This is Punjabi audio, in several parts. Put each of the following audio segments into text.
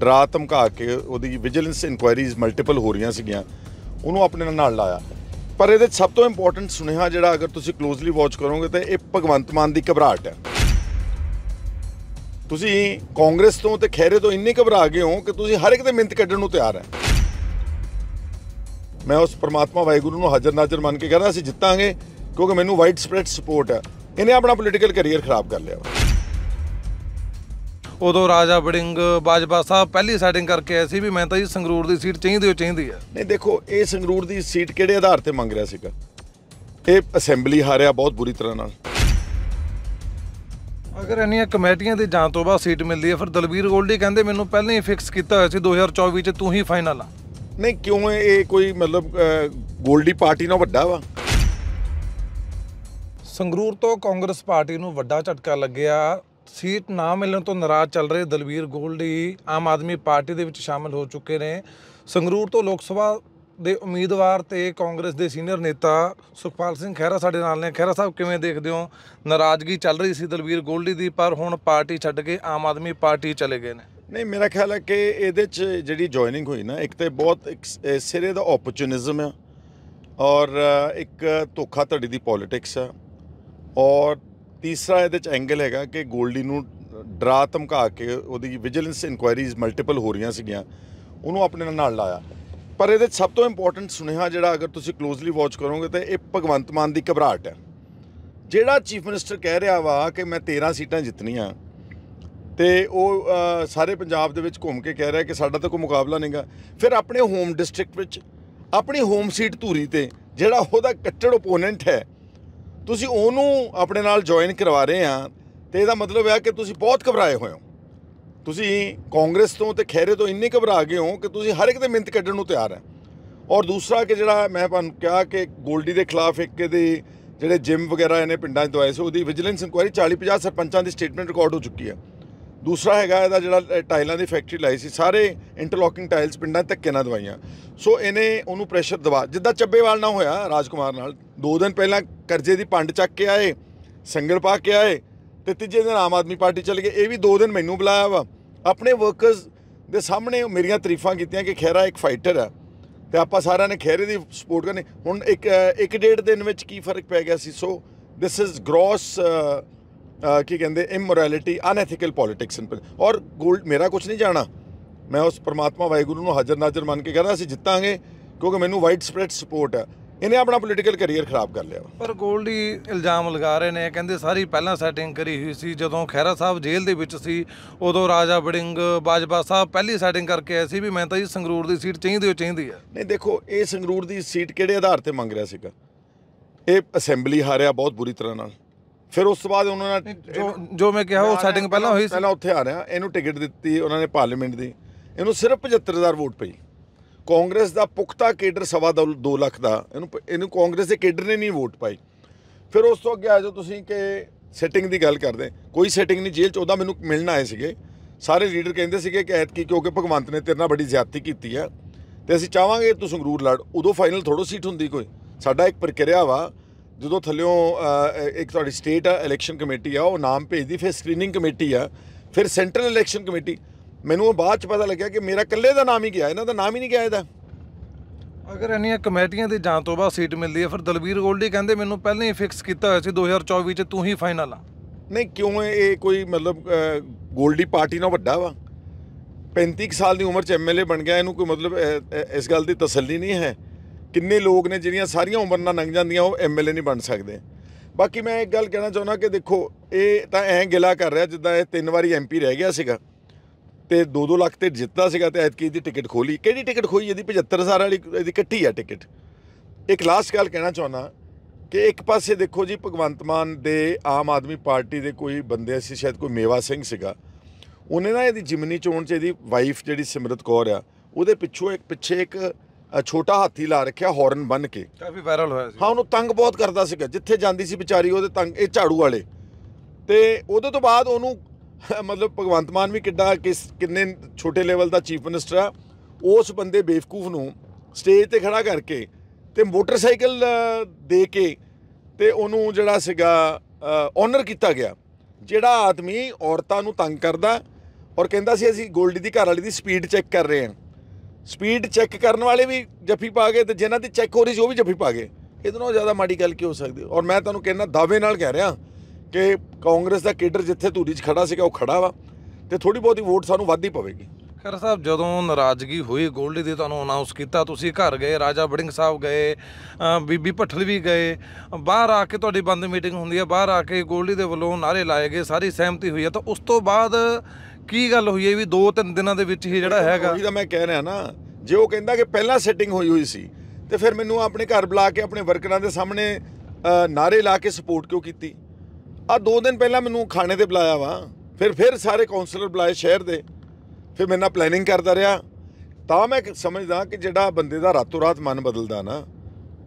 ਡਰਾ ਧਮਕਾ ਕੇ ਉਹਦੀ ਵਿਜੀਲੈਂਸ ਇਨਕੁਆਇਰੀਜ਼ ਮਲਟੀਪਲ ਹੋ ਰਹੀਆਂ ਸੀਗੀਆਂ ਉਹਨੂੰ ਆਪਣੇ ਨਾਲ ਲਾਇਆ ਪਰ ਇਹਦੇ ਸਭ ਤੋਂ ਇੰਪੋਰਟੈਂਟ ਸੁਨੇਹਾ ਜਿਹੜਾ ਅਗਰ ਤੁਸੀਂ ਕਲੋਜ਼ਲੀ ਵਾਚ ਕਰੋਗੇ ਤਾਂ ਇਹ ਭਗਵੰਤ ਮਾਨ ਦੀ ਘਬਰਾਹਟ ਹੈ ਤੁਸੀਂ ਕਾਂਗਰਸ ਤੋਂ ਤੇ ਖੈਰੇ ਤੋਂ ਇੰਨੇ ਘਬਰਾ ਗਏ ਹੋ ਕਿ ਤੁਸੀਂ ਹਰ ਇੱਕ ਤੇ ਮਿੰਤ ਕੱਢਣ ਨੂੰ ਤਿਆਰ ਹੈ ਮੈਂ ਉਸ ਪ੍ਰਮਾਤਮਾ ਵਾਹਿਗੁਰੂ ਨੂੰ ਹਜ਼ਰ ਨਾਜ਼ਰ ਮੰਨ ਕੇ ਕਹਿੰਦਾ ਅਸੀਂ ਜਿੱਤਾਂਗੇ ਕਿਉਂਕਿ ਮੈਨੂੰ ਵਾਈਡ ਸਪਰੈਡ ਸਪੋਰਟ ਹੈ ਇਹਨੇ ਆਪਣਾ ਪੋਲੀਟੀਕਲ ਕੈਰੀਅਰ ਖਰਾਬ ਕਰ ਲਿਆ ਉਦੋਂ ਰਾਜਾ ਬੜਿੰਗ ਬਾਜਵਾ ਸਾਹਿਬ ਪਹਿਲੀ ਸੈਟਿੰਗ ਕਰਕੇ ਆਏ ਸੀ ਵੀ ਮੈਂ ਤਾਂ ਜੀ ਸੰਗਰੂਰ ਦੀ ਸੀਟ ਚਾਹੀਦੀ ਹੋ ਚਾਹੀਦੀ ਹੈ ਨਹੀਂ ਦੇਖੋ ਇਹ ਸੰਗਰੂਰ ਦੀ ਸੀਟ ਕਿਹੜੇ ਆਧਾਰ ਤੇ ਮੰਗ ਰਿਹਾ ਸੀਗਾ ਇਹ ਅਸੈਂਬਲੀ ਹਾਰਿਆ ਬਹੁਤ ਬੁਰੀ ਤਰ੍ਹਾਂ ਨਾਲ ਅਗਰ ਇਹਨੀਆਂ ਕਮੇਟੀਆਂ ਦੇ ਜਾਂ ਤੋਂ ਬਾਅਦ ਸੀਟ ਮਿਲਦੀ ਹੈ ਫਿਰ ਦਲਬੀਰ ਗੋਲਡੀ ਕਹਿੰਦੇ ਮੈਨੂੰ ਪਹਿਲਾਂ ਹੀ ਫਿਕਸ ਕੀਤਾ ਹੋਇਆ ਸੀ 2024 ਚ ਤੂੰ ਹੀ ਫਾਈਨਲ ਆ ਨਹੀਂ ਕਿਉਂ ਇਹ ਕੋਈ ਮਤਲਬ ਗੋਲਡੀ ਪਾਰਟੀ ਨਾਲ ਵੱਡਾ ਵਾ ਸੰਗਰੂਰ ਤੋਂ ਕਾਂਗਰਸ ਪਾਰਟੀ ਨੂੰ ਵੱਡਾ ਝਟਕਾ ਲੱਗਿਆ ਸੀਟ ਨਾ ਮਿਲਣ ਤੋਂ ਨਾਰਾਜ਼ ਚੱਲ ਰਹੇ ਦਲਵੀਰ ਗੋਲਡੀ ਆਮ ਆਦਮੀ ਪਾਰਟੀ ਦੇ ਵਿੱਚ ਸ਼ਾਮਲ ਹੋ ਚੁੱਕੇ ਨੇ ਸੰਗਰੂਰ ਤੋਂ ਲੋਕ ਸਭਾ ਦੇ ਉਮੀਦਵਾਰ ਤੇ ਕਾਂਗਰਸ ਦੇ ਸੀਨੀਅਰ ਨੇਤਾ ਸੁਖਪਾਲ ਸਿੰਘ ਖਹਿਰਾ ਸਾਡੇ ਨਾਲ ਨੇ ਖਹਿਰਾ ਸਾਹਿਬ ਕਿਵੇਂ ਦੇਖਦੇ ਹੋ ਨਾਰਾਜ਼ਗੀ ਚੱਲ ਰਹੀ ਸੀ ਦਲਵੀਰ ਗੋਲਡੀ ਦੀ ਪਰ ਹੁਣ ਪਾਰਟੀ ਛੱਡ ਕੇ ਆਮ ਆਦਮੀ ਪਾਰਟੀ ਚਲੇ ਗਏ ਨੇ ਨਹੀਂ ਮੇਰਾ ਖਿਆਲ ਹੈ ਕਿ ਇਹਦੇ 'ਚ ਜਿਹੜੀ ਜੁਆਇਨਿੰਗ ਹੋਈ ਨਾ ਇੱਕ ਤੇ ਬਹੁਤ ਸਿਰੇ ਦਾ ਓਪਰਚੁਨਿਜ਼ਮ ਹੈ ਔਰ ਇੱਕ ਧੋਖਾ ਧੜੀ ਦੀ ਪੋਲਿਟਿਕਸ ਹੈ ਔਰ ਤੀਸਰਾ ਇਹਦੇ ਚ ਐਂਗਲ ਹੈਗਾ ਕਿ ਗੋਲਡੀ ਨੂੰ ਡਰਾ ਧਮਕਾ ਕੇ ਉਹਦੀ ਵਿਜੀਲੈਂਸ ਇਨਕੁਆਇਰੀਜ਼ ਮਲਟੀਪਲ ਹੋ ਰਹੀਆਂ ਸੀਗੀਆਂ ਉਹਨੂੰ ਆਪਣੇ ਨਾਲ ਲਾਇਆ ਪਰ ਇਹਦੇ ਸਭ ਤੋਂ ਇੰਪੋਰਟੈਂਟ ਸੁਨੇਹਾ ਜਿਹੜਾ ਅਗਰ ਤੁਸੀਂ ਕਲੋਜ਼ਲੀ ਵਾਚ ਕਰੋਗੇ ਤਾਂ ਇਹ ਭਗਵੰਤ ਮਾਨ ਦੀ ਘਬਰਾਹਟ ਹੈ ਜਿਹੜਾ ਚੀਫ ਮਿਨਿਸਟਰ ਕਹਿ ਰਿਹਾ ਵਾ ਕਿ ਮੈਂ 13 ਸੀਟਾਂ ਜਿੱਤਣੀਆਂ ਤੇ ਉਹ ਸਾਰੇ ਪੰਜਾਬ ਦੇ ਵਿੱਚ ਘੁੰਮ ਕੇ ਕਹਿ ਰਿਹਾ ਕਿ ਸਾਡਾ ਤਾਂ ਕੋਈ ਮੁਕਾਬਲਾ ਨਹੀਂਗਾ ਫਿਰ ਆਪਣੇ ਹੋਮ ਡਿਸਟ੍ਰਿਕਟ ਵਿੱਚ ਆਪਣੀ ਹੋਮ ਸੀਟ ਧੂਰੀ ਤੇ ਜਿਹੜਾ ਉਹਦਾ ਕੱਟੜ ਓਪੋਨੈਂਟ ਹੈ ਤੁਸੀਂ ਉਹਨੂੰ ਆਪਣੇ ਨਾਲ ਜੁਆਇਨ ਕਰਵਾ ਰਹੇ ਆ ਤੇ ਇਹਦਾ ਮਤਲਬ ਹੈ ਕਿ ਤੁਸੀਂ ਬਹੁਤ ਘਬਰਾਏ ਹੋਏ ਹੋ ਤੁਸੀਂ ਕਾਂਗਰਸ ਤੋਂ ਤੇ ਖੈਰੇ ਤੋਂ ਇੰਨੇ ਘਬਰਾ ਗਏ ਹੋ ਕਿ ਤੁਸੀਂ ਹਰ ਇੱਕ ਤੇ ਮਿੰਤ ਕੱਢਣ ਨੂੰ ਤਿਆਰ ਹੈ ਔਰ ਦੂਸਰਾ ਕਿ ਜਿਹੜਾ ਮੈਂ ਤੁਹਾਨੂੰ ਕਿਹਾ ਕਿ ਗੋਲਡੀ ਦੇ ਖਿਲਾਫ ਇੱਕ ਦੇ ਜਿਹੜੇ ਜਿਮ ਵਗੈਰਾ ਇਹਨੇ ਪਿੰਡਾਂ 'ਚ ਦਵਾਏ ਸੀ ਉਹਦੀ ਵਿਜੀਲੈਂਸ ਇਨਕੁਆਇਰੀ 40 50 ਸਰਪੰਚਾਂ ਦੀ ਸਟੇਟਮੈਂਟ ਰਿਕਾਰਡ ਹੋ ਚੁੱਕੀ ਹੈ ਦੂਸਰਾ ਹੈਗਾ ਇਹਦਾ ਜਿਹੜਾ ਟਾਈਲਾਂ ਦੀ ਫੈਕਟਰੀ ਲਾਈ ਸੀ ਸਾਰੇ ਇੰਟਰਲੋਕਿੰਗ ਟਾਈਲਸ ਪਿੰਡਾਂ ਤੱਕ ਨਾਲ ਦਵਾਈਆਂ ਸੋ ਇਹਨੇ ਉਹਨੂੰ ਪ੍ਰੈਸ਼ਰ ਦਵਾ ਜਿੱਦਾਂ ਚੱਬੇਵਾਲ ਨਾਲ ਹੋਇਆ ਰਾਜਕੁਮਾਰ ਨਾਲ ਦੋ ਦਿਨ ਪਹਿਲਾਂ ਕਰਜ਼ੇ ਦੀ ਪੰਡ ਚੱਕ ਕੇ ਆਏ ਸੰਗਲ ਪਾ ਕੇ ਆਏ ਤੇ ਤੀਜੇ ਦਿਨ ਆਮ ਆਦਮੀ ਪਾਰਟੀ ਚਲੇ ਗਏ ਇਹ ਵੀ ਦੋ ਦਿਨ ਮੈਨੂੰ ਬੁਲਾਇਆ ਵਾ ਆਪਣੇ ਵਰਕਰਸ ਦੇ ਸਾਹਮਣੇ ਮੇਰੀਆਂ ਤਾਰੀਫਾਂ ਕੀਤੀਆਂ ਕਿ ਖੈਰਾ ਇੱਕ ਫਾਈਟਰ ਆ ਤੇ ਆਪਾਂ ਸਾਰਿਆਂ ਨੇ ਖੈਰੇ ਦੀ ਸਪੋਰਟ ਕਰਨੀ ਹੁਣ ਇੱਕ ਇੱਕ ਡੇਢ ਦਿਨ ਵਿੱਚ ਕੀ ਫਰਕ ਪੈ ਗਿਆ ਸੀ ਸੋ ਦਿਸ ਇਜ਼ ਗ੍ਰੋਸ ਕੀ ਕਹਿੰਦੇ ਇਮੋਰੈਲਿਟੀ ਅਨਐਥੀਕਲ ਪੋਲਿਟਿਕਸ ਔਰ ਗੋਲਡ ਮੇਰਾ ਕੁਝ ਨਹੀਂ ਜਾਣਾ ਮੈਂ ਉਸ ਪਰਮਾਤਮਾ ਵਾਹਿਗੁਰੂ ਨੂੰ ਹਾਜ਼ਰ ਨਾਜ਼ਰ ਮੰਨ ਕੇ ਕਹਿੰਦਾ ਅਸੀਂ ਜਿੱਤਾਂਗੇ ਕਿਉਂਕਿ ਮੈਨੂੰ ਵਾਈਡ ਸਪਰੈਡ ਸਪੋਰਟ ਹੈ ਇਹਨੇ ਆਪਣਾ ਪੋਲੀਟੀਕਲ ਕੈਰੀਅਰ ਖਰਾਬ ਕਰ ਲਿਆ ਪਰ ਗੋਲਡੀ ਇਲਜ਼ਾਮ ਲਗਾ ਰਹੇ ਨੇ ਕਹਿੰਦੇ ਸਾਰੀ ਪਹਿਲਾਂ ਸੈਟਿੰਗ ਕਰੀ ਹੋਈ ਸੀ ਜਦੋਂ ਖੈਰਾ ਸਾਹਿਬ ਜੇਲ੍ਹ ਦੇ ਵਿੱਚ ਸੀ ਉਦੋਂ ਰਾਜਾ ਬੜਿੰਗ ਬਾਜਵਾ ਸਾਹਿਬ ਪਹਿਲੀ ਸੈਟਿੰਗ ਕਰਕੇ ਆਏ ਸੀ ਵੀ ਮੈਂ ਤਾਂ ਜੀ ਸੰਗਰੂਰ ਦੀ ਸੀਟ ਚਾਹੀਦੀ ਹੋ ਚਾਹੀਦੀ ਆ ਨਹੀਂ ਦੇਖੋ ਇਹ ਸੰਗਰੂਰ ਦੀ ਸੀਟ ਕਿਹੜੇ ਆਧਾਰ ਤੇ ਮੰਗ ਰਿਹਾ ਸੀਗਾ ਇਹ ਅਸੈਂਬਲੀ ਹਾਰਿਆ ਬਹੁਤ ਬੁਰੀ ਤਰ੍ਹਾਂ ਨਾਲ ਫਿਰ ਉਸ ਤੋਂ ਬਾਅਦ ਉਹਨਾਂ ਨੇ ਜੋ ਮੈਂ ਕਿਹਾ ਉਹ ਸੈਟਿੰਗ ਪਹਿਲਾਂ ਹੋਈ ਸੀ ਪਹਿਲਾਂ ਉੱਥੇ ਆ ਰਿਹਾ ਇਹਨੂੰ ਟਿਕਟ ਦਿੱਤੀ ਉਹਨਾਂ ਨੇ ਪਾਰਲੀਮੈਂਟ ਦੀ ਇਹਨੂੰ ਸਿਰਫ 75000 ਵੋਟ ਪਈ ਕਾਂਗਰਸ ਦਾ ਪੁਖਤਾ ਕੇਡਰ ਸਵਾ 2 ਲੱਖ ਦਾ ਇਹਨੂੰ ਇਹਨੂੰ ਕਾਂਗਰਸ ਦੇ ਕੇਡਰ ਨੇ ਨਹੀਂ ਵੋਟ ਪਾਈ ਫਿਰ ਉਸ ਤੋਂ ਅੱਗੇ ਆ ਜਾਓ ਤੁਸੀਂ ਕਿ ਸੈਟਿੰਗ ਦੀ ਗੱਲ ਕਰਦੇ ਕੋਈ ਸੈਟਿੰਗ ਨਹੀਂ ਜੇਲ੍ਹ ਚ ਮੈਨੂੰ ਮਿਲਣ ਆਏ ਸੀਗੇ ਸਾਰੇ ਲੀਡਰ ਕਹਿੰਦੇ ਸੀਗੇ ਕਿ ਐਤਕੀ ਕਿਉਂਕਿ ਭਗਵੰਤ ਨੇ ਤੇਰੇ ਨਾਲ ਬੜੀ ਜ਼ਿਆਦਤੀ ਕੀਤੀ ਆ ਤੇ ਅਸੀਂ ਚਾਹਾਂਗੇ ਤੂੰ ਸੰਗਰੂਰ ਲੜ ਉਦੋਂ ਫਾਈਨਲ ਥੋੜੋ ਸੀਟ ਹੁੰਦੀ ਕੋਈ ਸਾਡਾ ਇੱਕ ਪ੍ਰਕਿਰਿਆ ਵਾ ਜਦੋਂ ਥੱਲਿਓਂ ਇੱਕ ਤੁਹਾਡੀ ਸਟੇਟ ਇਲੈਕਸ਼ਨ ਕਮੇਟੀ ਆ ਉਹ ਨਾਮ ਭੇਜਦੀ ਫਿਰ ਸਕਰੀਨਿੰਗ ਕਮੇਟੀ ਆ ਫਿਰ ਸੈਂਟਰਲ ਇਲੈਕਸ਼ਨ ਕਮੇਟੀ ਮੈਨੂੰ ਬਾਅਦ ਚ ਪਤਾ ਲੱਗਿਆ ਕਿ ਮੇਰਾ ਇਕੱਲੇ ਦਾ ਨਾਮ ਹੀ ਗਿਆ ਇਹਨਾਂ ਦਾ ਨਾਮ ਹੀ ਨਹੀਂ ਗਿਆ ਇਹਦਾ ਅਗਰ ਇੰਨੀਆਂ ਕਮੇਟੀਆਂ ਦੀ ਜਾਂ ਤੋਂ ਬਾਅਦ ਸੀਟ ਮਿਲਦੀ ਹੈ ਫਿਰ ਦਲਵੀਰ ਗੋਲਡੀ ਕਹਿੰਦੇ ਮੈਨੂੰ ਪਹਿਲਾਂ ਹੀ ਫਿਕਸ ਕੀਤਾ ਹੋਇਆ ਸੀ 2024 ਚ ਤੂੰ ਹੀ ਫਾਈਨਲ ਆ ਨਹੀਂ ਕਿਉਂ ਇਹ ਕੋਈ ਮਤਲਬ ਗੋਲਡੀ ਪਾਰਟੀ ਨਾਲ ਵੱਡਾ ਵਾ 35 ਸਾਲ ਦੀ ਉਮਰ ਚ ਐਮਐਲਏ ਬਣ ਗਿਆ ਇਹਨੂੰ ਕੋਈ ਮਤਲਬ ਇਸ ਗੱਲ ਦੀ ਤਸੱਲੀ ਨਹੀਂ ਹੈ ਕਿੰਨੇ ਲੋਕ ਨੇ ਜਿਹੜੀਆਂ ਸਾਰੀਆਂ ਉਮਰ ਨਾਲ ਲੰਘ ਜਾਂਦੀਆਂ ਉਹ ਐਮਐਲਏ ਨਹੀਂ ਬਣ ਸਕਦੇ ਬਾਕੀ ਮੈਂ ਇੱਕ ਗੱਲ ਕਹਿਣਾ ਚਾਹੁੰਦਾ ਕਿ ਦੇਖੋ ਇਹ ਤਾਂ ਐਂ ਗਿਲਾ ਕਰ ਰਿਹਾ ਜਿੱਦਾਂ ਇਹ ਤਿੰਨ ਵਾਰੀ ਐਮਪੀ ਰਹਿ ਗਿਆ ਸੀਗਾ ਤੇ 2-2 ਲੱਖ ਤੇ ਜਿੱਤਦਾ ਸੀਗਾ ਤੇ ਐਤਕੀ ਦੀ ਟਿਕਟ ਖੋਲੀ ਕਿਹੜੀ ਟਿਕਟ ਖੋਈ ਇਹਦੀ 75000 ਵਾਲੀ ਇਹਦੀ ਇਕੱਠੀ ਆ ਟਿਕਟ ਇੱਕ ਲਾਸਟ ਗੱਲ ਕਹਿਣਾ ਚਾਹੁੰਦਾ ਕਿ ਇੱਕ ਪਾਸੇ ਦੇਖੋ ਜੀ ਭਗਵੰਤ ਮਾਨ ਦੇ ਆਮ ਆਦਮੀ ਪਾਰਟੀ ਦੇ ਕੋਈ ਬੰਦੇ ਸੀ ਸ਼ਾਇਦ ਕੋਈ ਮੇਵਾ ਸਿੰਘ ਸੀਗਾ ਉਹਨੇ ਨਾ ਇਹਦੀ ਜਿਮਨੀ ਚੋਣ 'ਚ ਇਹਦੀ ਵਾਈਫ ਜਿਹੜੀ ਸਿਮਰਤ ਕੌਰ ਆ ਉਹਦੇ ਪਿੱਛੋਂ ਇੱਕ ਪਿੱਛੇ ਇੱਕ ਛੋਟਾ ਹਾਥੀ ਲਾ ਰੱਖਿਆ ਹਾਰਨ ਬੰਨ ਕੇ ਕਾਫੀ ਵਾਇਰਲ ਹੋਇਆ ਸੀ ਹਾਂ ਉਹਨੂੰ ਤੰਗ ਬਹੁਤ ਕਰਦਾ ਸੀਗਾ ਜਿੱਥੇ ਜਾਂਦੀ ਸੀ ਵਿਚਾਰੀ ਉਹਦੇ ਤੰਗ ਇਹ ਝਾੜੂ ਵਾਲੇ ਤੇ ਉਹਦੇ ਤੋਂ ਬਾਅਦ ਉਹਨੂੰ ਮਤਲਬ ਭਗਵੰਤ ਮਾਨ ਵੀ ਕਿੱਡਾ ਕਿਸ ਕਿੰਨੇ ਛੋਟੇ ਲੈਵਲ ਦਾ ਚੀਫ ਮਿਨਿਸਟਰ ਆ ਉਸ ਬੰਦੇ ਬੇਵਕੂਫ ਨੂੰ ਸਟੇਜ ਤੇ ਖੜਾ ਕਰਕੇ ਤੇ ਮੋਟਰਸਾਈਕਲ ਦੇ ਕੇ ਤੇ ਉਹਨੂੰ ਜਿਹੜਾ ਸੀਗਾ ਆਨਰ ਕੀਤਾ ਗਿਆ ਜਿਹੜਾ ਆਦਮੀ ਔਰਤਾਂ ਨੂੰ ਤੰਗ ਕਰਦਾ ਔਰ ਕਹਿੰਦਾ ਸੀ ਅਸੀਂ 골ਡੀ ਦੀ ਘਰ ਵਾਲੀ ਦੀ ਸਪੀਡ ਚੈੱਕ ਕਰ ਰਹੇ ਹਾਂ ਸਪੀਡ ਚੈੱਕ ਕਰਨ ਵਾਲੇ ਵੀ ਜੱਫੀ ਪਾ ਗਏ ਤੇ ਜਿਨ੍ਹਾਂ ਦੀ ਚੈੱਕ ਹੋ ਰਹੀ ਸੀ ਉਹ ਵੀ ਜੱਫੀ ਪਾ ਗਏ ਇਹਦੋਂ ਜ਼ਿਆਦਾ ਮਾੜੀ ਗੱਲ ਕੀ ਹੋ ਸਕਦੀ ਔਰ ਮੈਂ ਤੁਹਾਨੂੰ ਕਹਿਣਾ ਦਾਅਵੇ ਨਾਲ ਕਹਿ ਰਿਹਾ ਕਿ ਕਾਂਗਰਸ ਦਾ ਕੇਡਰ ਜਿੱਥੇ ਧੂਰੀ 'ਚ ਖੜਾ ਸੀਗਾ ਉਹ ਖੜਾ ਵਾ ਤੇ ਥੋੜੀ ਬਹੁਤੀ ਵੋਟ ਸਾਨੂੰ ਵੱਧ ਹੀ ਪਵੇਗੀ ਖਰ ਸਾਹਿਬ ਜਦੋਂ ਨਾਰਾਜ਼ਗੀ ਹੋਈ ਗੋਲਡੀ ਦੀ ਤੁਹਾਨੂੰ ਅਨਾਉਂਸ ਕੀਤਾ ਤੁਸੀਂ ਘਰ ਗਏ ਰਾਜਾ ਬੜਿੰਗ ਸਾਹਿਬ ਗਏ ਬੀਬੀ ਭੱਠਲ ਵੀ ਗਏ ਬਾਹਰ ਆ ਕੇ ਤੁਹਾਡੀ ਬੰਦ ਮੀਟਿੰਗ ਹੁੰਦੀ ਹੈ ਬਾਹਰ ਆ ਕੇ ਗੋਲਡੀ ਦੇ ਵੱਲੋਂ ਨਾਰੇ ਲਾਏ ਗਏ ਸਾਰੀ ਸਹਿਮਤੀ ਹੋਈ ਹੈ ਤਾਂ ਉਸ ਤੋਂ ਬਾਅਦ ਕੀ ਗੱਲ ਹੋਈ ਹੈ ਵੀ 2-3 ਦਿਨਾਂ ਦੇ ਵਿੱਚ ਹੀ ਜਿਹੜਾ ਹੈਗਾ ਉਹੀ ਤਾਂ ਮੈਂ ਕਹਿ ਰਿਹਾ ਨਾ ਜੇ ਉਹ ਕਹਿੰਦਾ ਕਿ ਪਹਿਲਾਂ ਸੈਟਿੰਗ ਹੋਈ ਹੋਈ ਸੀ ਤੇ ਫਿਰ ਮੈਨੂੰ ਆਪਣੇ ਘਰ ਬੁਲਾ ਕੇ ਆਪਣੇ ਵਰਕਰਾਂ ਦੇ ਸਾਹਮਣੇ ਨਾਰੇ ਲਾ ਕੇ ਸਪੋਰਟ ਕਿਉਂ ਕੀਤੀ ਆ ਦੋ ਦਿਨ ਪਹਿਲਾਂ ਮੈਨੂੰ ਖਾਣੇ ਤੇ ਬੁਲਾਇਆ ਵਾ ਫਿਰ ਫਿਰ ਸਾਰੇ ਕਾਉਂਸਲਰ ਬੁਲਾਏ ਸ਼ਹਿਰ ਦੇ ਫਿਰ ਮੇਰੇ ਨਾਲ ਪਲੈਨਿੰਗ ਕਰਦਾ ਰਿਹਾ ਤਾਂ ਮੈਂ ਸਮਝਦਾ ਕਿ ਜਿਹੜਾ ਬੰਦੇ ਦਾ ਰਾਤੋਂ ਰਾਤ ਮਨ ਬਦਲਦਾ ਨਾ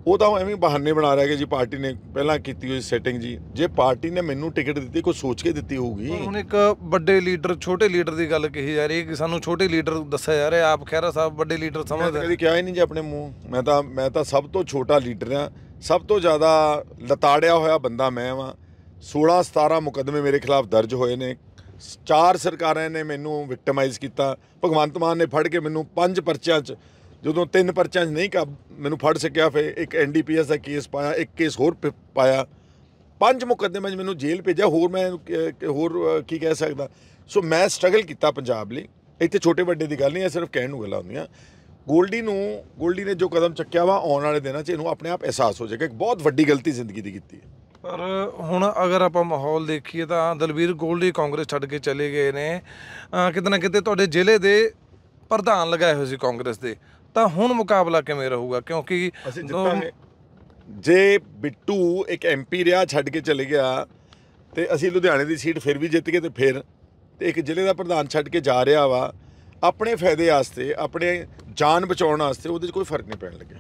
ਉਹ ਤਾਂ ਐਵੇਂ ਬਹਾਨੇ ਬਣਾ ਰਿਹਾ ਕਿ ਜੀ ਪਾਰਟੀ ਨੇ ਪਹਿਲਾਂ ਕੀਤੀ ਹੋਈ ਸੈਟਿੰਗ ਜੀ ਜੇ ਪਾਰਟੀ ਨੇ ਮੈਨੂੰ ਟਿਕਟ ਦਿੱਤੀ ਕੋਈ ਸੋਚ ਕੇ ਦਿੱਤੀ ਹੋਊਗੀ ਹੁਣ ਇੱਕ ਵੱਡੇ ਲੀਡਰ ਛੋਟੇ ਲੀਡਰ ਦੀ ਗੱਲ ਕਹੀ ਜਾ ਰਹੀ ਹੈ ਕਿ ਸਾਨੂੰ ਛੋਟੇ ਲੀਡਰ ਦੱਸਿਆ ਜਾ ਰਿਹਾ ਆਪ ਖੈਰਾ ਸਾਹਿਬ ਵੱਡੇ ਲੀਡਰ ਸਮਝਦੇ ਕਦੀ ਕਿਹਾ ਹੀ ਨਹੀਂ ਜੀ ਆਪਣੇ ਮੂੰਹ ਮੈਂ ਤਾਂ ਮੈਂ ਤਾਂ ਸਭ ਤੋਂ ਛੋਟਾ ਲੀਡਰ ਆ ਸਭ ਤੋਂ ਜ਼ਿਆਦਾ ਲਤਾੜਿਆ ਹੋਇਆ ਬੰਦਾ ਮੈਂ ਵਾਂ 16 17 ਮੁਕਦਮੇ ਮੇਰੇ ਖਿਲਾਫ ਦਰਜ ਹੋਏ ਨੇ ਚਾਰ ਸਰਕਾਰਾਂ ਨੇ ਮੈਨੂੰ ਵਿਕਟਮਾਈਜ਼ ਕੀਤਾ ਭਗਵੰਤ ਮਾਨ ਨੇ ਫੜ ਕੇ ਮੈਨੂੰ ਪੰਜ ਪਰਚਿਆਂ 'ਚ ਜਦੋਂ ਤਿੰਨ ਪਰਚਿਆਂ 'ਚ ਨਹੀਂ ਕਾ ਮੈਨੂੰ ਫੜ ਸਕਿਆ ਫੇ ਇੱਕ ਐਨਡੀਪੀਐਸ ਦਾ ਕੇਸ ਪਾਇਆ ਇੱਕ ਕੇਸ ਹੋਰ ਪਾਇਆ ਪੰਜ ਮੁਕੱਦਮੇ 'ਚ ਮੈਨੂੰ ਜੇਲ੍ਹ ਭੇਜਿਆ ਹੋਰ ਮੈਂ ਹੋਰ ਕੀ ਕਹਿ ਸਕਦਾ ਸੋ ਮੈਂ ਸਟਰਗਲ ਕੀਤਾ ਪੰਜਾਬ ਲਈ ਇੱਥੇ ਛੋਟੇ ਵੱਡੇ ਦੀ ਗੱਲ ਨਹੀਂ ਹੈ ਸਿਰਫ ਕਹਿਣ ਨੂੰ ਗੱਲਾਂ ਹੁੰਦੀਆਂ ਗੋਲਡੀ ਨੂੰ ਗੋਲਡੀ ਨੇ ਜੋ ਕਦਮ ਚੱਕਿਆ ਵਾ ਆਉਣ ਵਾਲੇ ਦਿਨਾਂ 'ਚ ਇਹਨੂੰ ਆਪਣੇ ਆਪ ਅਹਿਸਾਸ ਹੋ ਜਾਏਗਾ ਇੱਕ ਬਹੁਤ ਵੱਡੀ ਗਲਤੀ ਜ਼ਿੰਦਗੀ ਦੀ ਕੀਤੀ ਹੈ ਪਰ ਹੁਣ ਅਗਰ ਆਪਾਂ ਮਾਹੌਲ ਦੇਖੀਏ ਤਾਂ ਦਲਵੀਰ ਗੋਲਡੀ ਕਾਂਗਰਸ ਛੱਡ ਕੇ ਚਲੇ ਗਏ ਨੇ ਕਿਤਨਾ ਕਿਤੇ ਤੁਹਾਡੇ ਜ਼ਿਲ੍ਹੇ ਦੇ ਪ੍ਰਧਾਨ ਲਗਾਏ ਹੋਏ ਸੀ ਕਾਂਗਰਸ ਦੇ ਤਾਂ ਹੁਣ ਮੁਕਾਬਲਾ ਕਿਵੇਂ ਰਹੂਗਾ ਕਿਉਂਕਿ ਜੇ ਬਿੱਟੂ ਇੱਕ ਐਮਪੀ ਰਿਆ ਛੱਡ ਕੇ ਚਲੇ ਗਿਆ ਤੇ ਅਸੀਂ ਲੁਧਿਆਣੇ ਦੀ ਸੀਟ ਫਿਰ ਵੀ ਜਿੱਤ ਗਏ ਤੇ ਫਿਰ ਤੇ ਇੱਕ ਜ਼ਿਲ੍ਹੇ ਦਾ ਪ੍ਰਧਾਨ ਛੱਡ ਕੇ ਜਾ ਰਿਹਾ ਵਾ ਆਪਣੇ ਫਾਇਦੇ ਵਾਸਤੇ ਆਪਣੇ ਜਾਨ ਬਚਾਉਣ ਵਾਸਤੇ ਉਹਦੇ 'ਚ ਕੋਈ ਫਰਕ ਨਹੀਂ ਪੈਣ ਲੱਗਿਆ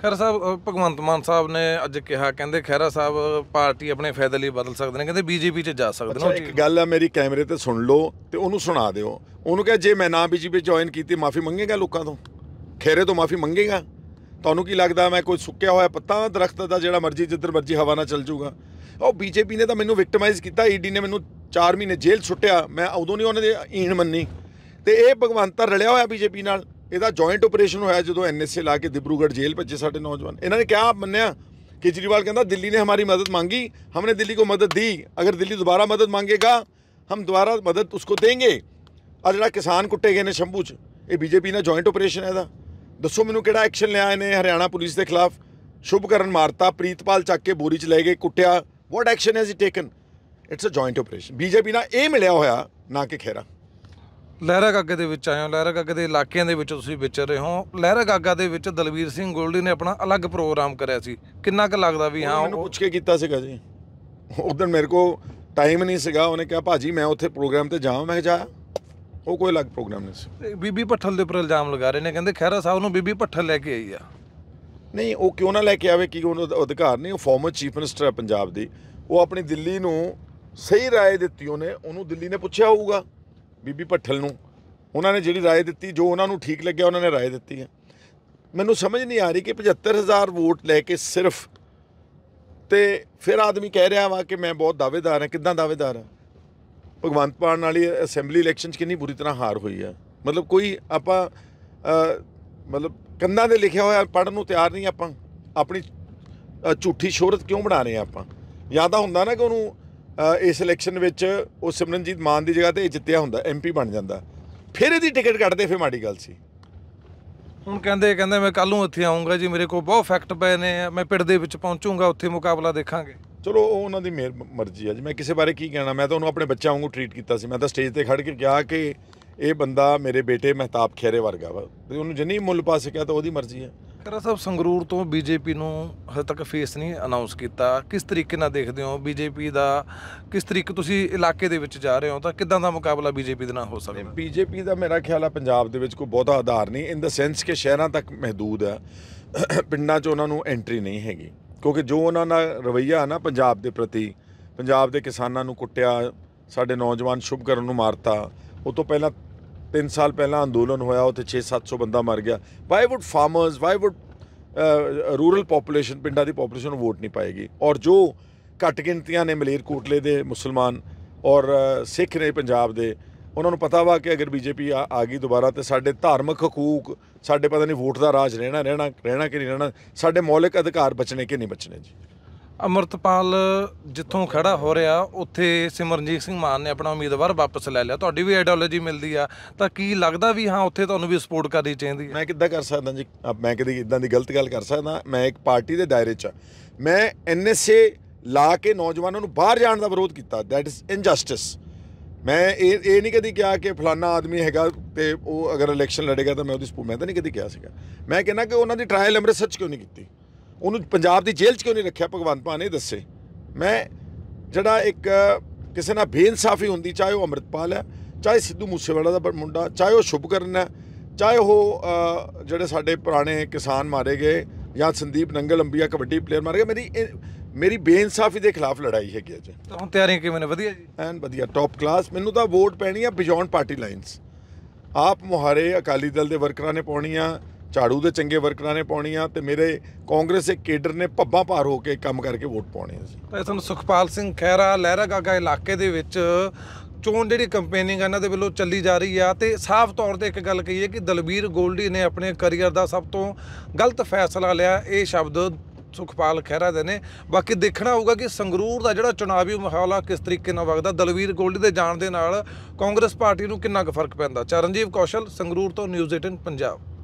ਖੈਰਾ ਸਾਹਿਬ ਭਗਵੰਤ ਮਾਨ ਸਾਹਿਬ ਨੇ ਅੱਜ ਕਿਹਾ ਕਹਿੰਦੇ ਖੈਰਾ ਸਾਹਿਬ ਪਾਰਟੀ ਆਪਣੇ ਫਾਇਦੇ ਲਈ ਬਦਲ ਸਕਦੇ ਨੇ ਕਹਿੰਦੇ ਬੀਜੇਪੀ 'ਚ ਜਾ ਸਕਦੇ ਨੇ ਇੱਕ ਗੱਲ ਆ ਮੇਰੀ ਕੈਮਰੇ ਤੇ ਸੁਣ ਲਓ ਤੇ ਉਹਨੂੰ ਸੁਣਾ ਦਿਓ ਉਹਨੂੰ ਕਹੇ ਜੇ ਮੈਂ ਨਾ ਬੀਜੇਪੀ ਜੁਆਇਨ ਕੀਤੀ ਮਾਫੀ ਮੰਗੇਗਾ ਲੋਕਾਂ ਤੋਂ ਖੇਰੇ ਤੋਂ ਮਾਫੀ ਮੰਗੇਗਾ ਤੁਹਾਨੂੰ ਕੀ ਲੱਗਦਾ ਮੈਂ ਕੋਈ ਸੁੱਕਿਆ ਹੋਇਆ ਪੱਤਾ ਦਰਖਤ ਦਾ ਜਿਹੜਾ ਮਰਜ਼ੀ ਜਿੱਧਰ ਮਰਜ਼ੀ ਹਵਾ ਨਾਲ ਚੱਲ ਜਾਊਗਾ ਉਹ ਬੀਜੇਪੀ ਨੇ ਤਾਂ ਮੈਨੂੰ ਵਿਕਟਮਾਈਜ਼ ਕੀਤਾ ਈਡੀ ਨੇ ਮੈਨੂੰ 4 ਮਹੀਨੇ ਜੇਲ੍ਹ ਛੁੱਟਿਆ ਮੈਂ ਉਦੋਂ ਨਹੀਂ ਉਹਨਾਂ ਦੇ ਈਣ ਮੰਨੀ ਤੇ ਇਹ ਭਗਵੰਤ ਰਲਿਆ ਹੋਇਆ ਬੀਜੇਪੀ ਨਾਲ ਇਹਦਾ ਜੁਆਇੰਟ ਆਪਰੇਸ਼ਨ ਹੋਇਆ ਜਦੋਂ ਐਨਐਸਏ ਲਾ ਕੇ ਦਿਬਰੂਗੜ ਜੇਲ੍ਹ ਭੱਜੇ ਸਾਡੇ ਨੌਜਵਾਨ ਇਹਨਾਂ ਨੇ ਕਿਹਾ ਮੰਨਿਆ ਕੇਜਰੀਵਾਲ ਕਹਿੰਦਾ ਦਿੱਲੀ ਨੇ ہماری ਮਦਦ ਮੰਗੀ ਹਮਨੇ ਦਿੱਲੀ ਕੋ ਮਦਦ ਦੀ ਅਗਰ ਦਿੱਲੀ ਦੁਬਾਰਾ ਮਦਦ ਮੰਗੇਗਾ ਹਮ ਦੁਬਾਰਾ ਮਦਦ ਉਸਕੋ ਦੇਂਗੇ ਆ ਜਿਹੜਾ ਕਿਸਾਨ ਕੁੱਟੇ ਗਏ ਨੇ ਸ਼ੰਭੂ 'ਚ ਇਹ ਬੀਜੇਪੀ ਨਾਲ ਜੁਆਇੰਟ ਆਪਰੇਸ਼ਨ ਹੈ ਦਾ ਦੱਸੋ ਮੈਨੂੰ ਕਿਹੜਾ ਐਕਸ਼ਨ ਲਿਆ ਇਹਨੇ ਹਰਿਆਣਾ ਪੁਲਿਸ ਦੇ ਖਿਲਾਫ ਸ਼ੁਭਕਰਨ ਮਾਰਤਾ ਪ੍ਰੀਤਪਾਲ ਚੱਕ ਕੇ ਬੋਰੀ 'ਚ ਲੈ ਗਏ ਕੁੱਟਿਆ what action has he taken it's a joint operation BJP ਨਾਲ ਇਹ ਮਿਲਿਆ ਹੋਇਆ ਨਾ ਕਿ ਖੇਰਾ ਲਹਿਰਾ ਗਾਗਾ ਦੇ ਵਿੱਚ ਆਏ ਹੋ ਲਹਿਰਾ ਗਾਗਾ ਦੇ ਇਲਾਕਿਆਂ ਦੇ ਵਿੱਚ ਤੁਸੀਂ ਵਿਚਰ ਰਹੇ ਹੋ ਲਹਿਰਾ ਗਾਗਾ ਦੇ ਵਿੱਚ ਦਲਵੀਰ ਸਿੰਘ ਗੋਲਡੀ ਨੇ ਆਪਣਾ ਅਲੱਗ ਪ੍ਰੋਗਰਾਮ ਕਰਿਆ ਸੀ ਕਿੰਨਾ ਕੁ ਲੱਗਦਾ ਵੀ ਹਾਂ ਮੈਨੂੰ ਪੁੱਛ ਕੇ ਕੀਤਾ ਸੀਗਾ ਜੀ ਉਦੋਂ ਮੇਰੇ ਕੋ ਟਾਈਮ ਨਹੀਂ ਸੀਗਾ ਉਹਨੇ ਕਿਹਾ ਭਾਜੀ ਮੈਂ ਉੱਥੇ ਪ੍ਰੋਗਰਾਮ ਤੇ ਜਾਵਾਂ ਮੈਂ ਜਾ ਉਹ ਕੋਈ ਅਲੱਗ ਪ੍ਰੋਗਰਾਮ ਨਹੀਂ ਸੀ ਬੀਬੀ ਪੱਠਲ ਦੇ ਉੱਪਰ ਇਲਜ਼ਾਮ ਲਗਾ ਰਹੇ ਨੇ ਕਹਿੰਦੇ ਖੈਰਾ ਸਾਹਿਬ ਨੂੰ ਬੀਬੀ ਪੱਠਲ ਲੈ ਕੇ ਆਈ ਆ ਨਹੀਂ ਉਹ ਕਿਉਂ ਨਾ ਲੈ ਕੇ ਆਵੇ ਕਿ ਉਹਨੂੰ ਅਧਿਕਾਰ ਨਹੀਂ ਉਹ ਫਾਰਮਰ ਚੀਫ ਮਿਨਿਸਟਰ ਹੈ ਪੰਜਾਬ ਦੀ ਉਹ ਆਪਣੀ ਦਿੱਲੀ ਨੂੰ ਸਹੀ ਰਾਏ ਦਿੱਤੀ ਉਹਨੇ ਉਹਨੂੰ ਦਿੱਲੀ ਨੇ ਪੁੱਛਿਆ ਹੋਊਗਾ ਬੀਬੀ ਭੱਠਲ ਨੂੰ ਉਹਨਾਂ ਨੇ ਜਿਹੜੀ رائے ਦਿੱਤੀ ਜੋ ਉਹਨਾਂ ਨੂੰ ਠੀਕ ਲੱਗਿਆ ਉਹਨਾਂ ਨੇ رائے ਦਿੱਤੀ ਹੈ ਮੈਨੂੰ ਸਮਝ ਨਹੀਂ ਆ ਰਹੀ ਕਿ 75000 ਵੋਟ ਲੈ ਕੇ ਸਿਰਫ ਤੇ ਫਿਰ ਆਦਮੀ ਕਹਿ ਰਿਹਾ ਵਾ ਕਿ ਮੈਂ ਬਹੁਤ ਦਾਅਵੇਦਾਰ ਹਾਂ ਕਿਦਾਂ ਦਾਅਵੇਦਾਰ ਹਾਂ ਭਗਵੰਤ ਮਾਨ ਵਾਲੀ ਅਸੈਂਬਲੀ ਇਲੈਕਸ਼ਨ 'ਚ ਕਿੰਨੀ ਬੁਰੀ ਤਰ੍ਹਾਂ ਹਾਰ ਹੋਈ ਹੈ ਮਤਲਬ ਕੋਈ ਆਪਾਂ ਮਤਲਬ ਕੰਨਾਂ ਦੇ ਲਿਖਿਆ ਹੋਇਆ ਪੜਨ ਨੂੰ ਤਿਆਰ ਨਹੀਂ ਆਪਾਂ ਆਪਣੀ ਝੂਠੀ ਸ਼ੋਹਰਤ ਕਿਉਂ ਬਣਾ ਰਹੇ ਆਪਾਂ ਯਾਦਾ ਹੁੰਦਾ ਨਾ ਕਿ ਉਹਨੂੰ ਇਸ ਇਲੈਕਸ਼ਨ ਵਿੱਚ ਉਹ ਸਿਮਰਨਜੀਤ ਮਾਨ ਦੀ ਜਗ੍ਹਾ ਤੇ ਇਹ ਜਿੱਤਿਆ ਹੁੰਦਾ ਐਮਪੀ ਬਣ ਜਾਂਦਾ ਫਿਰ ਇਹਦੀ ਟਿਕਟ ਕੱਢਦੇ ਫੇ ਮਾੜੀ ਗੱਲ ਸੀ ਹੁਣ ਕਹਿੰਦੇ ਕਹਿੰਦੇ ਮੈਂ ਕੱਲ ਨੂੰ ਇੱਥੇ ਆਉਂਗਾ ਜੀ ਮੇਰੇ ਕੋਲ ਬਹੁਤ ਫੈਕਟ ਪਏ ਨੇ ਮੈਂ ਪਿੰਡ ਦੇ ਵਿੱਚ ਪਹੁੰਚੂਗਾ ਉੱਥੇ ਮੁਕਾਬਲਾ ਦੇਖਾਂਗੇ ਚਲੋ ਉਹ ਉਹਨਾਂ ਦੀ ਮਿਹਰ ਮਰਜ਼ੀ ਹੈ ਜੀ ਮੈਂ ਕਿਸੇ ਬਾਰੇ ਕੀ ਕਹਿਣਾ ਮੈਂ ਤਾਂ ਉਹਨੂੰ ਆਪਣੇ ਬੱਚਾ ਵਾਂਗੂ ਟ੍ਰੀਟ ਕੀਤਾ ਸੀ ਮੈਂ ਤਾਂ ਸਟੇਜ ਤੇ ਖੜ ਕੇ ਕਿਹਾ ਕਿ ਇਹ ਬੰਦਾ ਮੇਰੇ ਬੇਟੇ ਮਹਿਤਾਬ ਖੇਰੇ ਵਰਗਾ ਵਾ ਤੇ ਉਹਨੂੰ ਜਿੰਨੀ ਮੁੱਲ ਪਾ ਸਕਿਆ ਤਾਂ ਉਹਦੀ ਮਰਜ਼ੀ ਹੈ ਖੱਟਰ ਸਾਹਿਬ ਸੰਗਰੂਰ ਤੋਂ ਬੀਜੇਪੀ ਨੂੰ ਹਜੇ ਤੱਕ ਫੇਸ ਨਹੀਂ ਅਨਾਉਂਸ ਕੀਤਾ ਕਿਸ ਤਰੀਕੇ ਨਾਲ ਦੇਖਦੇ ਹੋ ਬੀਜੇਪੀ ਦਾ ਕਿਸ ਤਰੀਕੇ ਤੁਸੀਂ ਇਲਾਕੇ ਦੇ ਵਿੱਚ ਜਾ ਰਹੇ ਹੋ ਤਾਂ ਕਿਦਾਂ ਦਾ ਮੁਕਾਬਲਾ ਬੀਜੇਪੀ ਦੇ ਨਾਲ ਹੋ ਸਕਦਾ ਬੀਜੇਪੀ ਦਾ ਮੇਰਾ ਖਿਆਲ ਹੈ ਪੰਜਾਬ ਦੇ ਵਿੱਚ ਕੋਈ ਬਹੁਤਾ ਆਧਾਰ ਨਹੀਂ ਇਨ ਦਾ ਸੈਂਸ ਕਿ ਸ਼ਹਿਰਾਂ ਤੱਕ ਮਹਦੂਦ ਹੈ ਪਿੰਡਾਂ 'ਚ ਉਹਨਾਂ ਨੂੰ ਐਂਟਰੀ ਨਹੀਂ ਹੈਗੀ ਕਿਉਂਕਿ ਜੋ ਉਹਨਾਂ ਦਾ ਰਵਈਆ ਹੈ ਨਾ ਪੰਜਾਬ ਦੇ ਪ੍ਰਤੀ ਪੰਜਾਬ ਦੇ ਕਿਸਾਨਾਂ ਨੂੰ ਕੁੱਟਿਆ ਸਾਡੇ ਨੌਜਵਾਨ ਸ਼ੁਭਕਰਨ ਨੂੰ ਮਾਰਤਾ ਉਹ ਤੋਂ ਪਹਿਲਾਂ 3 ਸਾਲ ਪਹਿਲਾਂ ਅੰਦੋਲਨ ਹੋਇਆ ਉੱਥੇ 6-700 ਬੰਦਾ ਮਰ ਗਿਆ why would farmers why would rural population ਪਿੰਡਾਂ ਦੀ ਪੋਪੂਲੇਸ਼ਨ ਵੋਟ ਨਹੀਂ ਪਾਏਗੀ ਔਰ ਜੋ ਘੱਟ ਗਿਣਤੀਆਂ ਨੇ ਕੋਟਲੇ ਦੇ ਮੁਸਲਮਾਨ ਔਰ ਸਿੱਖ ਨੇ ਪੰਜਾਬ ਦੇ ਉਹਨਾਂ ਨੂੰ ਪਤਾ ਵਾ ਕਿ ਅਗਰ ਬੀਜੇਪੀ ਆ ਗਈ ਦੁਬਾਰਾ ਤੇ ਸਾਡੇ ਧਾਰਮਿਕ ਹਕੂਕ ਸਾਡੇ ਪਤਾ ਨਹੀਂ ਵੋਟ ਦਾ ਰਾਜ ਰਹਿਣਾ ਰਹਿਣਾ ਰਹਿਣਾ ਕਿ ਨਹੀਂ ਰਹਿਣਾ ਸਾਡੇ ਮੌਲਿਕ ਅਧਿਕਾਰ ਬਚਣੇ ਕਿ ਨਹੀਂ ਬਚਣੇ ਜੀ ਅਮਰਤਪਾਲ ਜਿੱਥੋਂ ਖੜਾ ਹੋ ਰਿਹਾ ਉੱਥੇ ਸਿਮਰਨਜੀਤ ਸਿੰਘ ਮਾਨ ਨੇ ਆਪਣਾ ਉਮੀਦਵਾਰ ਵਾਪਸ ਲੈ ਲਿਆ ਤੁਹਾਡੀ ਵੀ ਆਈਡੀਓਲੋਜੀ ਮਿਲਦੀ ਆ ਤਾਂ ਕੀ ਲੱਗਦਾ ਵੀ ਹਾਂ ਉੱਥੇ ਤੁਹਾਨੂੰ ਵੀ ਸਪੋਰਟ ਕਰਨੀ ਚਾਹੀਦੀ ਮੈਂ ਕਿੱਦਾਂ ਕਰ ਸਕਦਾ ਜੀ ਮੈਂ ਕਦੀ ਇਦਾਂ ਦੀ ਗਲਤ ਗੱਲ ਕਰ ਸਕਦਾ ਮੈਂ ਇੱਕ ਪਾਰਟੀ ਦੇ ਦਾਇਰੇ 'ਚ ਮੈਂ ਐਨਐਸਏ ਲਾ ਕੇ ਨੌਜਵਾਨਾਂ ਨੂੰ ਬਾਹਰ ਜਾਣ ਦਾ ਵਿਰੋਧ ਕੀਤਾ ਦੈਟ ਇਜ਼ ਇਨਜਸਟਿਸ ਮੈਂ ਇਹ ਇਹ ਨਹੀਂ ਕਦੀ ਕਿਹਾ ਕਿ ਫਲਾਨਾ ਆਦਮੀ ਹੈਗਾ ਤੇ ਉਹ ਅਗਰ ਇਲੈਕਸ਼ਨ ਲੜੇਗਾ ਤਾਂ ਮੈਂ ਉਹਦੀ ਸਪੋਰਟ ਮੈਂ ਤਾਂ ਨਹੀਂ ਕਦੀ ਕਿਹਾ ਸੀਗਾ ਮੈਂ ਕਹਿੰਦਾ ਕਿ ਉਹਨਾਂ ਦੀ ਟ੍ਰਾਇਲ ਅੰਮ੍ਰਿਤਸਰ 'ਚ ਕਿਉਂ ਨਹੀਂ ਕੀਤੀ ਉਹਨੂੰ ਪੰਜਾਬ ਦੀ ਜੇਲ੍ਹ 'ਚ ਕਿਉਂ ਨਹੀਂ ਰੱਖਿਆ ਭਗਵੰਤ ਮਾਨ ਨੇ ਦੱਸੇ ਮੈਂ ਜਿਹੜਾ ਇੱਕ ਕਿਸੇ ਨਾਲ ਬੇਇਨਸਾਫੀ ਹੁੰਦੀ ਚਾਹੇ ਉਹ ਅਮਰਤਪਾਲ ਹੈ ਚਾਹੇ ਸਿੱਧੂ ਮੂਸੇਵਾਲਾ ਦਾ ਮੁੰਡਾ ਚਾਹੇ ਉਹ ਸ਼ੁਭਕਰਨ ਹੈ ਚਾਹੇ ਉਹ ਜਿਹੜੇ ਸਾਡੇ ਪੁਰਾਣੇ ਕਿਸਾਨ ਮਾਰੇ ਗਏ ਜਾਂ ਸੰਦੀਪ ਨੰਗਲ ਅੰਬੀਆ ਕਬੱਡੀ ਪਲੇਅਰ ਮਾਰੇ ਗਏ ਮੇਰੀ ਮੇਰੀ ਬੇਇਨਸਾਫੀ ਦੇ ਖਿਲਾਫ ਲੜਾਈ ਹੈਗੀ ਅੱਜ ਤਾਂ ਤਿਆਰੀਆਂ ਕਿਵੇਂ ਨੇ ਵਧੀਆ ਜੀ ਐਨ ਵਧੀਆ ਟੌਪ ਕਲਾਸ ਮੈਨੂੰ ਤਾਂ ਵੋਟ ਪੈਣੀ ਆ ਬਿਯੋਂਡ ਪਾਰਟੀ ਲਾਈਨਸ ਆਪ ਮੁਹਾਰੇ ਅਕਾਲੀ ਦਲ ਦੇ ਵਰਕਰਾਂ ਨੇ ਪਾਉਣੀ ਆ ਝਾੜੂ ਦੇ ਚੰਗੇ ਵਰਕਰਾਂ ਨੇ ਪਾਉਣੀਆਂ ਤੇ ਮੇਰੇ ਕਾਂਗਰਸ ਦੇ ਕੇਡਰ ਨੇ ਪੱਬਾਂ ਪਾਰ ਹੋ ਕੇ ਕੰਮ ਕਰਕੇ ਵੋਟ ਪਾਉਣੀਆਂ ਸੀ ਤਾਂ ਤੁਹਾਨੂੰ ਸੁਖਪਾਲ ਸਿੰਘ ਖਹਿਰਾ ਲਹਿਰਾ ਗਾਗਾ ਇਲਾਕੇ ਦੇ ਵਿੱਚ ਚੋਣ ਜਿਹੜੀ ਕੰਪੇਨਿੰਗ ਇਹਨਾਂ ਦੇ ਵੱਲੋਂ ਚੱਲੀ ਜਾ ਰਹੀ ਆ ਤੇ ਸਾਫ਼ ਤੌਰ ਤੇ ਇੱਕ ਗੱਲ ਕਹੀ ਹੈ ਕਿ ਦਲਬੀਰ ਗੋਲਡੀ ਨੇ ਆਪਣੇ ਕੈਰੀਅਰ ਦਾ ਸਭ ਤੋਂ ਗਲਤ ਫੈਸਲਾ ਲਿਆ ਇਹ ਸ਼ਬਦ ਸੁਖਪਾਲ ਖਹਿਰਾ ਦੇ ਨੇ ਬਾਕੀ ਦੇਖਣਾ ਹੋਊਗਾ ਕਿ ਸੰਗਰੂਰ ਦਾ ਜਿਹੜਾ ਚੋਣਾਵੀ ਮਾਹੌਲ ਆ ਕਿਸ ਤਰੀਕੇ ਨਾਲ ਵਗਦਾ ਦਲਵੀਰ ਗੋਲਡੀ ਦੇ ਜਾਣ ਦੇ ਨਾਲ ਕਾਂਗਰਸ ਪਾਰਟੀ ਨੂੰ ਕਿੰਨਾ ਕੁ ਫਰਕ ਪੈਂਦਾ ਚਰਨਜੀਤ ਕੌਸ਼ਲ ਸੰਗਰੂਰ ਤੋਂ ਨਿਊਜ਼ 18 ਪੰਜਾਬ